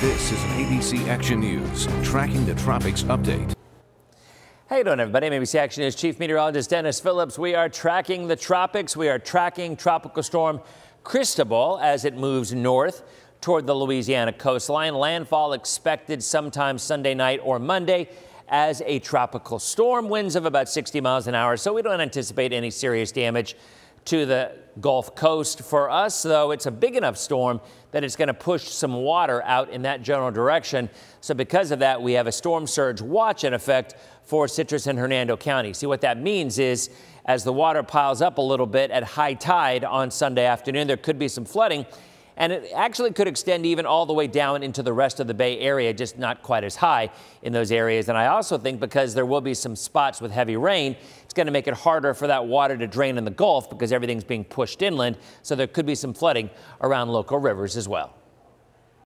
This is an ABC Action News tracking the tropics update. How you doing, everybody? I'm ABC Action News Chief Meteorologist Dennis Phillips. We are tracking the tropics. We are tracking Tropical Storm Cristobal as it moves north toward the Louisiana coastline. Landfall expected sometime Sunday night or Monday as a tropical storm. Winds of about 60 miles an hour, so we don't anticipate any serious damage to the Gulf Coast. For us, though, it's a big enough storm that it's going to push some water out in that general direction. So because of that, we have a storm surge watch in effect for Citrus and Hernando County. See what that means is as the water piles up a little bit at high tide on Sunday afternoon, there could be some flooding and it actually could extend even all the way down into the rest of the Bay Area, just not quite as high in those areas. And I also think because there will be some spots with heavy rain, it's going to make it harder for that water to drain in the Gulf because everything's being pushed inland. So there could be some flooding around local rivers as well.